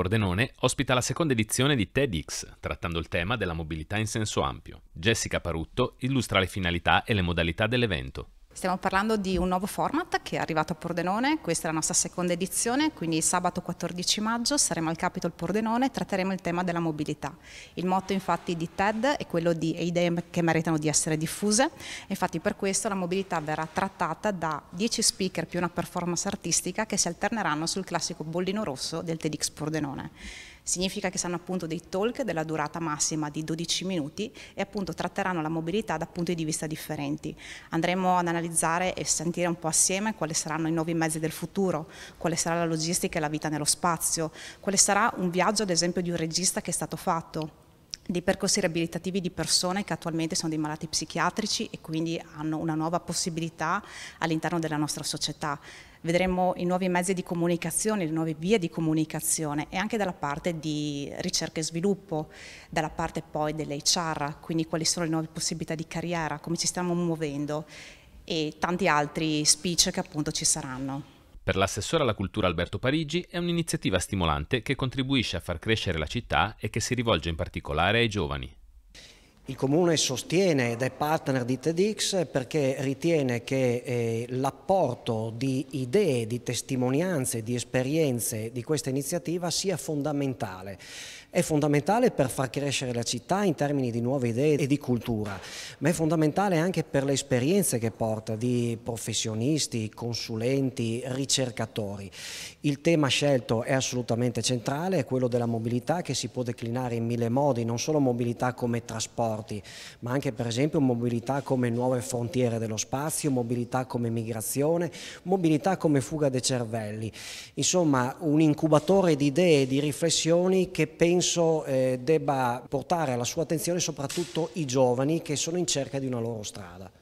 Pordenone ospita la seconda edizione di TEDx, trattando il tema della mobilità in senso ampio. Jessica Parutto illustra le finalità e le modalità dell'evento. Stiamo parlando di un nuovo format che è arrivato a Pordenone, questa è la nostra seconda edizione, quindi sabato 14 maggio saremo al Capitol Pordenone e tratteremo il tema della mobilità. Il motto infatti di TED è quello di idee che meritano di essere diffuse, infatti per questo la mobilità verrà trattata da 10 speaker più una performance artistica che si alterneranno sul classico bollino rosso del TEDx Pordenone. Significa che saranno appunto dei talk della durata massima di 12 minuti e appunto tratteranno la mobilità da punti di vista differenti. Andremo ad analizzare e sentire un po' assieme quali saranno i nuovi mezzi del futuro, quale sarà la logistica e la vita nello spazio, quale sarà un viaggio ad esempio di un regista che è stato fatto, dei percorsi riabilitativi di persone che attualmente sono dei malati psichiatrici e quindi hanno una nuova possibilità all'interno della nostra società. Vedremo i nuovi mezzi di comunicazione, le nuove vie di comunicazione e anche dalla parte di ricerca e sviluppo, dalla parte poi dell'HR, quindi quali sono le nuove possibilità di carriera, come ci stiamo muovendo e tanti altri speech che appunto ci saranno. Per l'assessore alla cultura Alberto Parigi è un'iniziativa stimolante che contribuisce a far crescere la città e che si rivolge in particolare ai giovani. Il Comune sostiene ed è partner di TEDx perché ritiene che eh, l'apporto di idee, di testimonianze, di esperienze di questa iniziativa sia fondamentale. È fondamentale per far crescere la città in termini di nuove idee e di cultura, ma è fondamentale anche per le esperienze che porta di professionisti, consulenti, ricercatori. Il tema scelto è assolutamente centrale, è quello della mobilità che si può declinare in mille modi, non solo mobilità come trasporto, trasporti, ma anche per esempio mobilità come nuove frontiere dello spazio, mobilità come migrazione, mobilità come fuga dei cervelli. Insomma, un incubatore di idee e di riflessioni che penso eh, debba portare alla sua attenzione soprattutto i giovani che sono in cerca di una loro strada.